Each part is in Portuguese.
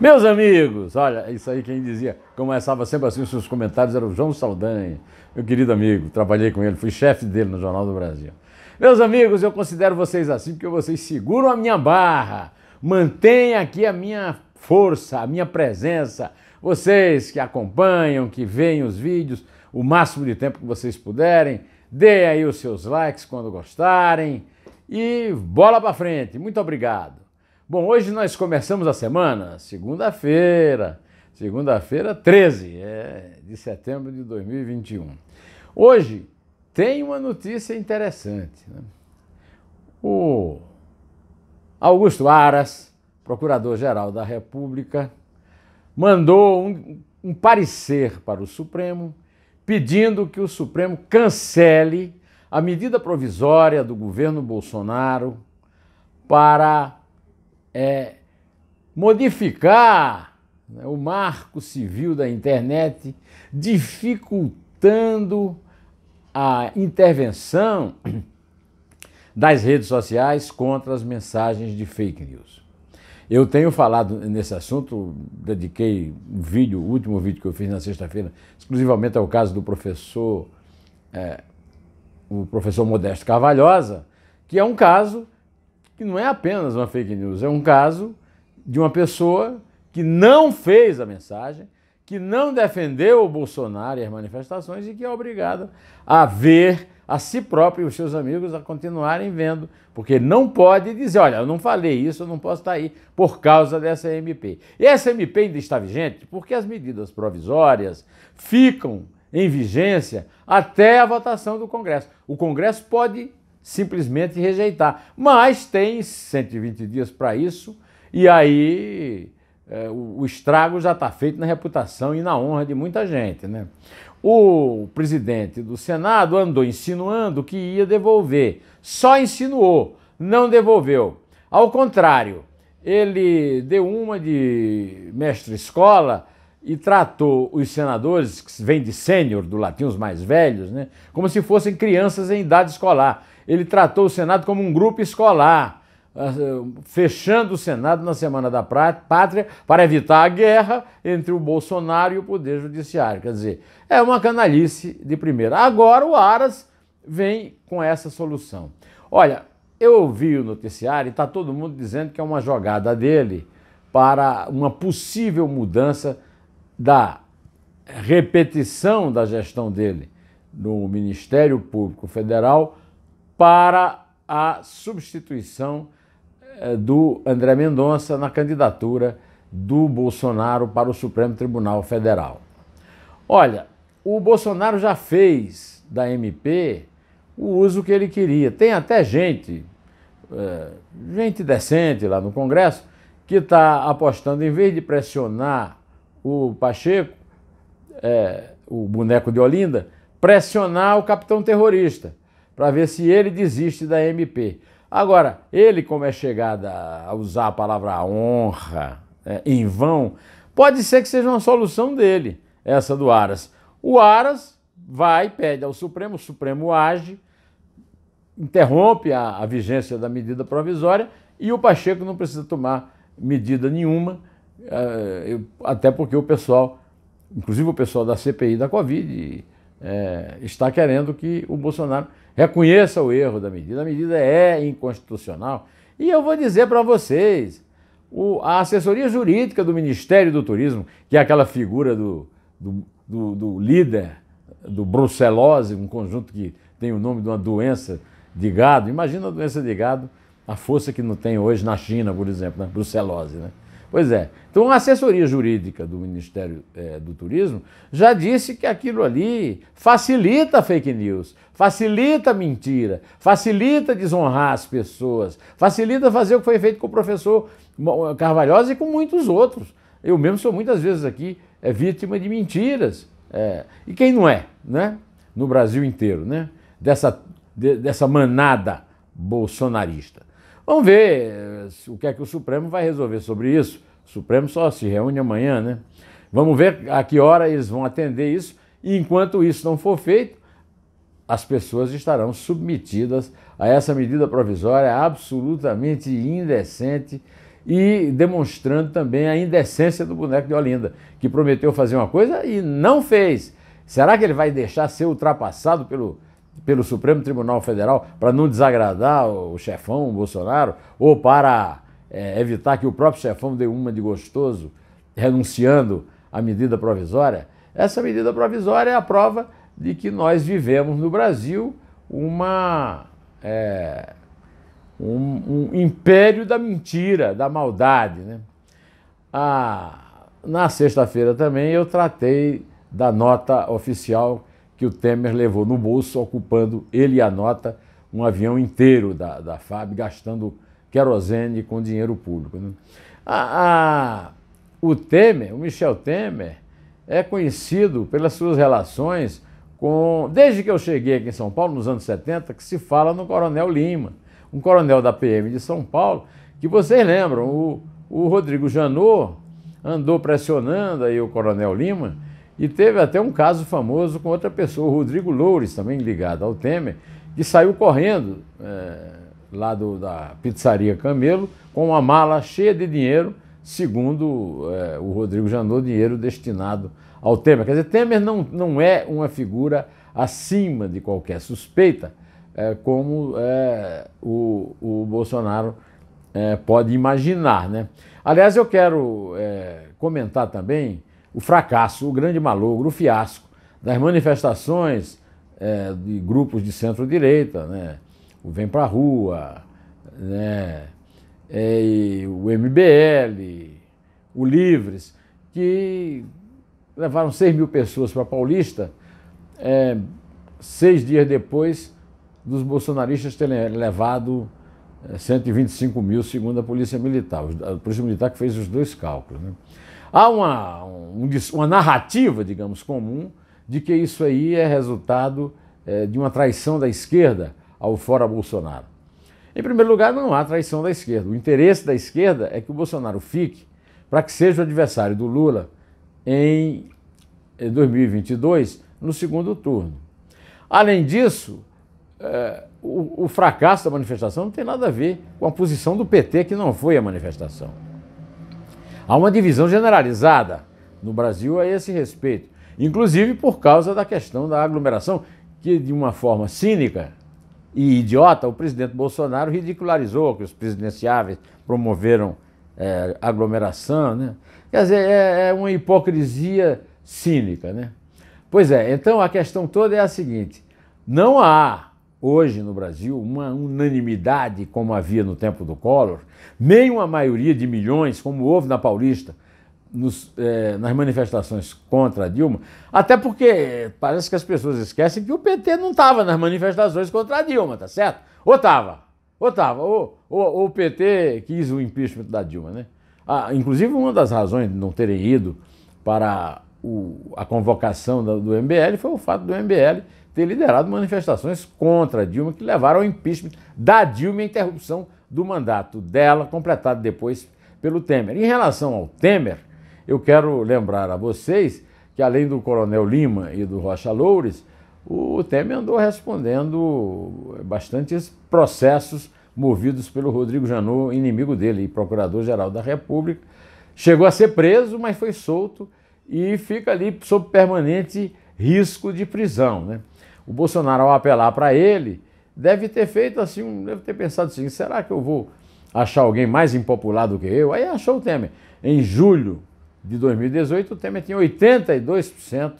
Meus amigos, olha, isso aí quem dizia, começava sempre assim os seus comentários, era o João Saldanha, meu querido amigo, trabalhei com ele, fui chefe dele no Jornal do Brasil. Meus amigos, eu considero vocês assim porque vocês seguram a minha barra, mantêm aqui a minha força, a minha presença. Vocês que acompanham, que veem os vídeos, o máximo de tempo que vocês puderem, deem aí os seus likes quando gostarem e bola para frente. Muito obrigado. Bom, hoje nós começamos a semana, segunda-feira, segunda-feira 13 é, de setembro de 2021. Hoje tem uma notícia interessante. Né? O Augusto Aras, procurador-geral da República, mandou um, um parecer para o Supremo pedindo que o Supremo cancele a medida provisória do governo Bolsonaro para é, modificar né, o marco civil da internet, dificultando a intervenção das redes sociais contra as mensagens de fake news. Eu tenho falado nesse assunto, dediquei um vídeo, o último vídeo que eu fiz na sexta-feira, exclusivamente ao caso do professor, é, o professor Modesto Carvalhosa, que é um caso que não é apenas uma fake news, é um caso de uma pessoa que não fez a mensagem, que não defendeu o Bolsonaro e as manifestações e que é obrigada a ver a si próprio e os seus amigos a continuarem vendo, porque não pode dizer, olha, eu não falei isso, eu não posso estar tá aí por causa dessa MP. E essa MP ainda está vigente porque as medidas provisórias ficam em vigência até a votação do Congresso. O Congresso pode simplesmente rejeitar. Mas tem 120 dias para isso, e aí é, o, o, estrago já está feito na reputação e na honra de muita gente. Né? O presidente do Senado andou insinuando que ia devolver, só insinuou, não devolveu. Ao contrário, ele deu uma de mestre-escola e tratou os senadores, que vêm de sênior, do latim, os mais velhos, né, como se fossem crianças em idade escolar ele tratou o Senado como um grupo escolar, ah, fechando o Senado na Semana da Pátria para evitar a guerra entre o Bolsonaro e o Poder Judiciário. Quer dizer, é uma canalice de primeira. Agora o Aras vem com essa solução. Olha, eu ouvi o noticiário e está todo mundo dizendo que é uma jogada dele para uma possível mudança da repetição da gestão dele no Ministério Público Federal para a substituição eh, do André Mendonça na candidatura do Bolsonaro para o Supremo Tribunal Federal. Olha, o Bolsonaro já fez da MP o uso que ele queria. Tem até gente, eh, gente decente lá no Congresso, que está apostando, em vez de pressionar o Pacheco, é, o boneco de Olinda, pressionar o capitão terrorista para ver se ele desiste da MP. Agora, ele, como é chegada a usar a palavra honra é, em vão, pode ser que seja uma solução dele, essa do Aras. O Aras vai, pede ao Supremo, o Supremo age, interrompe a, a vigência da medida provisória e o Pacheco não precisa tomar medida nenhuma, eh, até porque o pessoal, inclusive o pessoal da CPI da Covid, é, está querendo que o Bolsonaro reconheça o erro da medida. A medida é inconstitucional. E eu vou dizer para vocês: o, a assessoria jurídica do Ministério do Turismo, que é aquela figura do, do, do, do líder do brucelose, um conjunto que tem o nome de uma doença de gado, imagina a doença de gado, a força que não tem hoje na China, por exemplo, né? brucelose, né? Pois é. Então, a assessoria jurídica do Ministério é, do Turismo já disse que aquilo ali facilita fake news, facilita mentira, facilita desonrar as pessoas, facilita fazer o que foi feito com o professor eh, Carvalhosa e com muitos outros. Eu mesmo sou muitas vezes aqui é, vítima de mentiras. É, e quem não é, né? No Brasil inteiro, né? Dessa, de, dessa manada bolsonarista. Vamos ver o que é que o Supremo vai resolver sobre isso. O Supremo só se reúne amanhã, né? Vamos ver a que hora eles vão atender isso. E enquanto isso não for feito, as pessoas estarão submetidas a essa medida provisória absolutamente indecente e demonstrando também a indecência do boneco de Olinda, que prometeu fazer uma coisa e não fez. Será que ele vai deixar ser ultrapassado pelo pelo Supremo Tribunal Federal para não desagradar o chefão o Bolsonaro ou para é, evitar que o próprio chefão dê uma de gostoso renunciando à medida provisória. Essa medida provisória é a prova de que nós vivemos no Brasil uma é, um, um, império da mentira, da maldade. Né? Ah, na sexta-feira também eu tratei da nota oficial que o Temer levou no bolso, ocupando ele e a nota um avião inteiro da, da FAB, gastando querosene com dinheiro público. Né? A, a, o Temer, o Michel Temer, é conhecido pelas suas relações com. Desde que eu cheguei aqui em São Paulo, nos anos 70, que se fala no Coronel Lima, um coronel da PM de São Paulo, que vocês lembram, o, o Rodrigo Janot andou pressionando aí o Coronel Lima e teve até um caso famoso com outra pessoa, o Rodrigo Loures, também ligado ao Temer, que saiu correndo é, lá do, da pizzaria Camelo com uma mala cheia de dinheiro, segundo é, o Rodrigo Janot, dinheiro destinado ao Temer. Quer dizer, Temer não, não é uma figura acima de qualquer suspeita, é, como o, o Bolsonaro pode imaginar. Né? Aliás, eu quero comentar também o fracasso, o grande malogro, o fiasco das manifestações é, de grupos de centro-direita, né? o Vem Pra Rua, né? É, o MBL, o Livres, que levaram 6 mil pessoas para Paulista, é, seis dias depois dos bolsonaristas terem levado 125 é, mil, segundo a Polícia Militar. A Polícia Militar que fez os dois cálculos. Né? Há uma, um, uma narrativa, digamos, comum de que isso aí é resultado é, de uma traição da esquerda ao fora Bolsonaro. Em primeiro lugar, não há traição da esquerda. O interesse da esquerda é que o Bolsonaro fique para que seja o adversário do Lula em 2022, eh, no segundo turno. Além disso, eh, o fracasso da manifestação não tem nada a ver com a posição do PT, que não foi a manifestação. Há uma divisão generalizada no Brasil a esse respeito, inclusive por causa da questão da aglomeração, que de uma forma cínica e idiota o presidente Bolsonaro ridicularizou que os presidenciáveis promoveram é, aglomeração. Né? Quer dizer, é, é uma hipocrisia cínica. Né? Pois é, então a questão toda é a seguinte: não há hoje no Brasil uma unanimidade como havia no tempo do Collor, nem uma maioria de milhões, como houve na Paulista, nos, eh, nas manifestações contra a Dilma, até porque eh, parece que as pessoas esquecem que o PT não estava nas manifestações contra a Dilma, tá certo? Ou estava, ou estava, ou, ou, ou, o PT quis o impeachment da Dilma, né? Ah, inclusive, uma das razões de não terem ido para o, a convocação do MBL foi o fato do MBL ter liderado manifestações contra Dilma que levaram ao impeachment da Dilma e à interrupção do mandato dela, completado depois pelo Temer. Em relação ao Temer, eu quero lembrar a vocês que, além do Coronel Lima e do Rocha Loures, o Temer andou respondendo bastantes processos movidos pelo Rodrigo Janot, inimigo dele e procurador-geral da República. Chegou a ser preso, mas foi solto e fica ali sob permanente risco de prisão. Né? O Bolsonaro, ao apelar para ele, deve ter feito assim, deve ter pensado assim: será que eu vou achar alguém mais impopular do que eu? Aí achou o Temer. Em julho de 2018, o Temer tinha 82%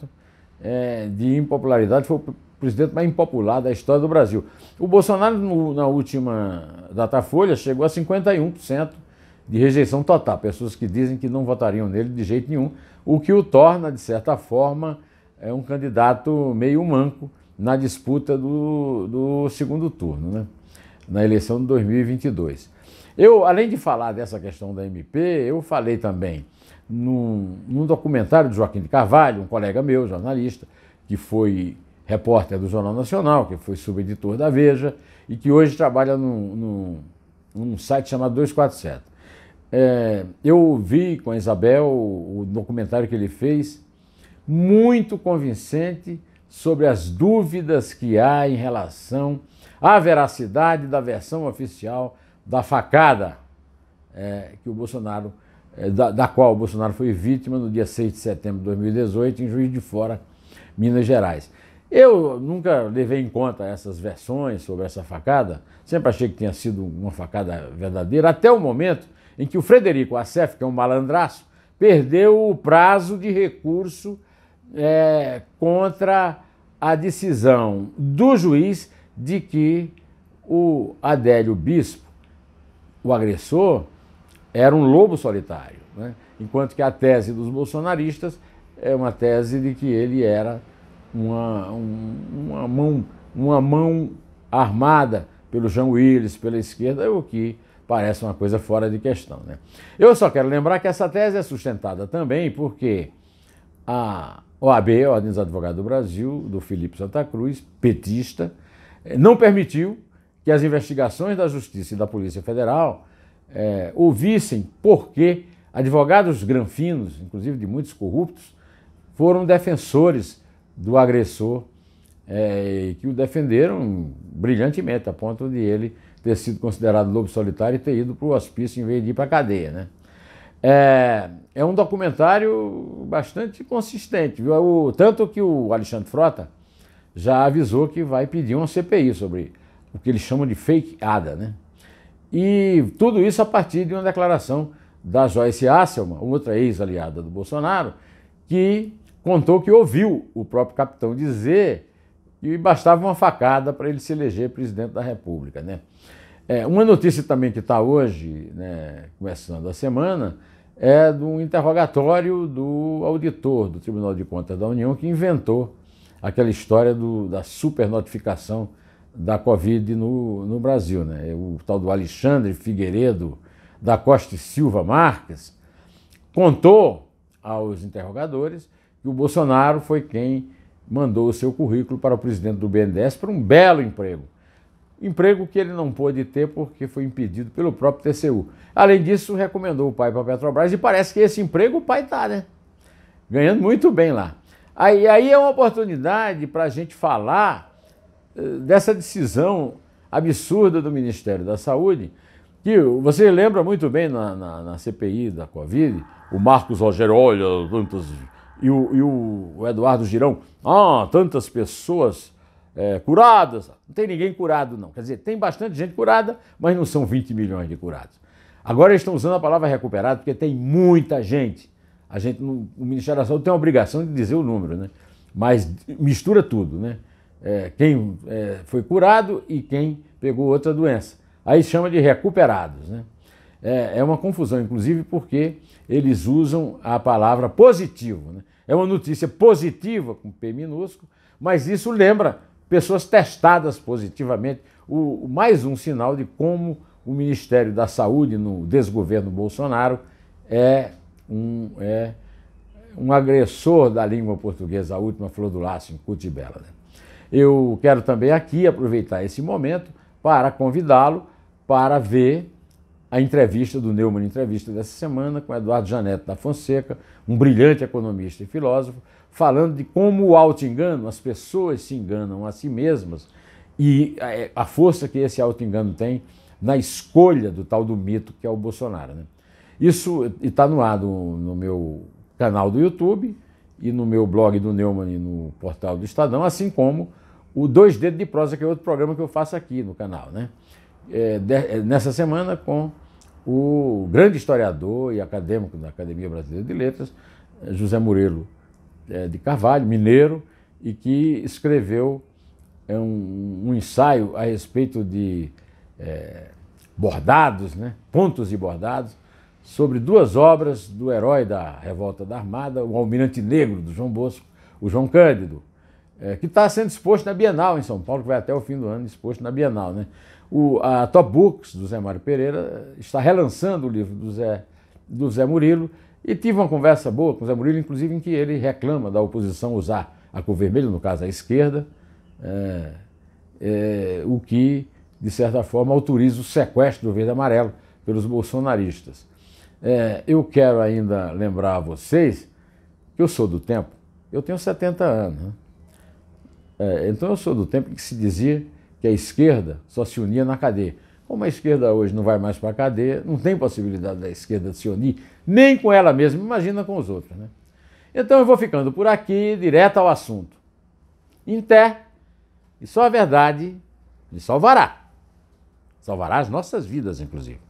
é, de impopularidade, foi o presidente mais impopular da história do Brasil. O Bolsonaro, na última Datafolha, chegou a 51% de rejeição total. Pessoas que dizem que não votariam nele de jeito nenhum, o que o torna, de certa forma, é um candidato meio manco na disputa do, do segundo turno, né? na eleição de 2022. Eu, além de falar dessa questão da MP, eu falei também num, num documentário de Joaquim de Carvalho, um colega meu, jornalista, que foi repórter do Jornal Nacional, que foi subeditor da Veja e que hoje trabalha num, num, num site chamado 247. É, eu vi com a Isabel o documentário que ele fez muito convincente sobre as dúvidas que há em relação à veracidade da versão oficial da facada é, que o Bolsonaro, é, da, da, qual o Bolsonaro foi vítima no dia 6 de setembro de 2018 em Juiz de Fora, Minas Gerais. Eu nunca levei em conta essas versões sobre essa facada, sempre achei que tinha sido uma facada verdadeira, até o momento em que o Frederico Assef, que é um malandraço, perdeu o prazo de recurso é, contra a decisão do juiz de que o Adélio Bispo, o agressor, era um lobo solitário, né? enquanto que a tese dos bolsonaristas é uma tese de que ele era uma, um, uma, mão, uma mão armada pelo Jean Willis, pela esquerda, o que parece uma coisa fora de questão. Né? Eu só quero lembrar que essa tese é sustentada também porque a OAB, é Ordem dos Advogados do Brasil, do Felipe Santa Cruz, petista, eh, não permitiu que as investigações da Justiça e da Polícia Federal é, ouvissem por que advogados granfinos, inclusive de muitos corruptos, foram defensores do agressor é, que o defenderam brilhantemente, a ponto de ele ter sido considerado lobo solitário e ter ido para o hospício em vez de ir para a cadeia. Né? É, é um documentário bastante consistente, viu? O, tanto que o Alexandre Frota já avisou que vai pedir uma CPI sobre o que eles chamam de fake ADA, né? E tudo isso a partir de uma declaração da Joyce Asselman, outra ex-aliada do Bolsonaro, que contou que ouviu o próprio capitão dizer que bastava uma facada para ele se eleger presidente da República, né? É, uma notícia também que está hoje, né, começando a semana, é de um interrogatório do auditor do Tribunal de Contas da União que inventou aquela história do, da supernotificação da Covid no, no Brasil. Né? É o tal do Alexandre Figueiredo da Costa e Silva Marques contou aos interrogadores que o Bolsonaro foi quem mandou o seu currículo para o presidente do BNDES para um belo emprego emprego que ele não pôde ter porque foi impedido pelo próprio TCU. Além disso, recomendou o pai para a Petrobras e parece que esse emprego o pai está, né? Ganhando muito bem lá. Aí, aí é uma oportunidade para a gente falar eh, dessa decisão absurda do Ministério da Saúde, que você lembra muito bem na, na, na CPI da Covid, o Marcos Rogério, olha, tantas, e o, e o Eduardo Girão, ah, tantas pessoas é, curadas. Não tem ninguém curado, não. Quer dizer, tem bastante gente curada, mas não são 20 milhões de curados. Agora eles estão usando a palavra recuperado porque tem muita gente. A gente, o Ministério da Saúde tem a obrigação de dizer o número, né? Mas mistura tudo, né? É, quem é, foi curado e quem pegou outra doença. Aí chama de recuperados, né? É, é uma confusão, inclusive, porque eles usam a palavra positivo. Né? É uma notícia positiva, com P minúsculo, mas isso lembra pessoas testadas positivamente. O, mais um sinal de como o Ministério da Saúde, no desgoverno Bolsonaro, é um, é um agressor da língua portuguesa, a última flor do laço em Cutibela. Né? Eu quero também aqui aproveitar esse momento para convidá-lo para ver a entrevista do Neumann Entrevista dessa semana com Eduardo Janeto da Fonseca, um brilhante economista e filósofo, falando de como o auto-engano, as pessoas se enganam a si mesmas e eh, a força que esse auto-engano tem na escolha do tal do mito que é o Bolsonaro. Né? Isso está no ar no, meu canal do YouTube e no meu blog do Neumann e no portal do Estadão, assim como o Dois Dedos de Prosa, que é outro programa que eu faço aqui no canal. Né? É, de, é, nessa semana com o grande historiador e acadêmico da Academia Brasileira de Letras, José Murilo é, de Carvalho, mineiro, e que escreveu é, um, ensaio a respeito de é, bordados, né, pontos e bordados, sobre duas obras do herói da Revolta da Armada, o Almirante Negro, do João Bosco, o João Cândido, é, que está sendo exposto na Bienal em São Paulo, que vai até o fim do ano exposto na Bienal. Né? O, a Top Books, do Zé Mário Pereira, está relançando o livro do Zé, do Zé Murilo e tive uma conversa boa com o Zé Murilo, inclusive em que ele reclama da oposição usar a cor vermelha, no caso a esquerda, é, é, o que, de certa forma, autoriza o sequestro do verde amarelo pelos bolsonaristas. É, eu quero ainda lembrar a vocês que eu sou do tempo, eu tenho 70 anos. Né? É, então eu sou do tempo que se dizia que a esquerda só se unia na cadeia. Como a esquerda hoje não vai mais para a cadeia, não tem possibilidade da esquerda se unir, nem com ela mesma, imagina com os outros. Né? Então eu vou ficando por aqui, direto ao assunto. pé, e só a verdade me salvará. Salvará as nossas vidas, inclusive.